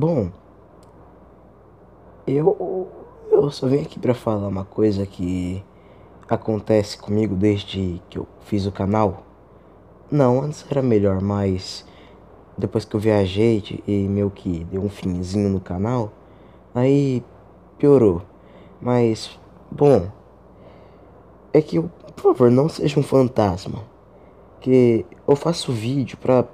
Bom, eu, eu só vim aqui para falar uma coisa que acontece comigo desde que eu fiz o canal. Não, antes era melhor, mas depois que eu viajei e meio que deu um finzinho no canal, aí piorou. Mas, bom, é que eu, por favor, não seja um fantasma. Que eu faço vídeo pra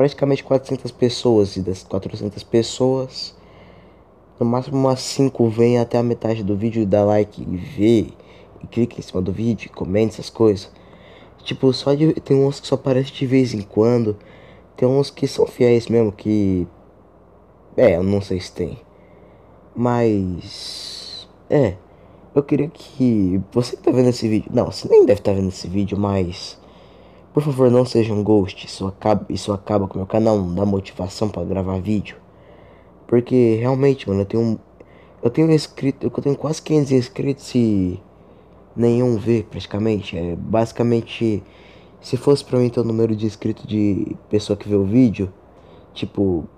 praticamente 400 pessoas e das 400 pessoas, no máximo umas 5 vem até a metade do vídeo e dá like e vê e clica em cima do vídeo, comenta essas coisas. Tipo, só de, tem uns que só aparecem de vez em quando, tem uns que são fiéis mesmo que é, eu não sei se tem. Mas é, eu queria que você que tá vendo esse vídeo, não, você nem deve estar tá vendo esse vídeo, mas por favor, não seja um ghost. Isso acaba, isso acaba com o meu canal, não dá motivação para gravar vídeo. Porque realmente, mano, eu tenho eu tenho inscrito, eu tenho quase 500 inscritos e nenhum vê praticamente. É basicamente se fosse para mim ter o número de inscrito de pessoa que vê o vídeo, tipo,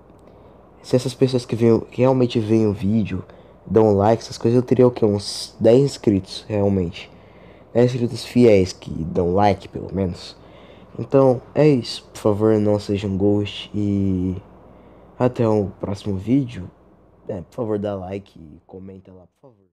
se essas pessoas que, veem, que realmente veem o vídeo dão like, essas coisas, eu teria o que? Uns 10 inscritos, realmente. 10 inscritos fiéis que dão like, pelo menos. Então é isso. Por favor, não sejam ghost e até o próximo vídeo. É, por favor, dá like e comenta lá, por favor.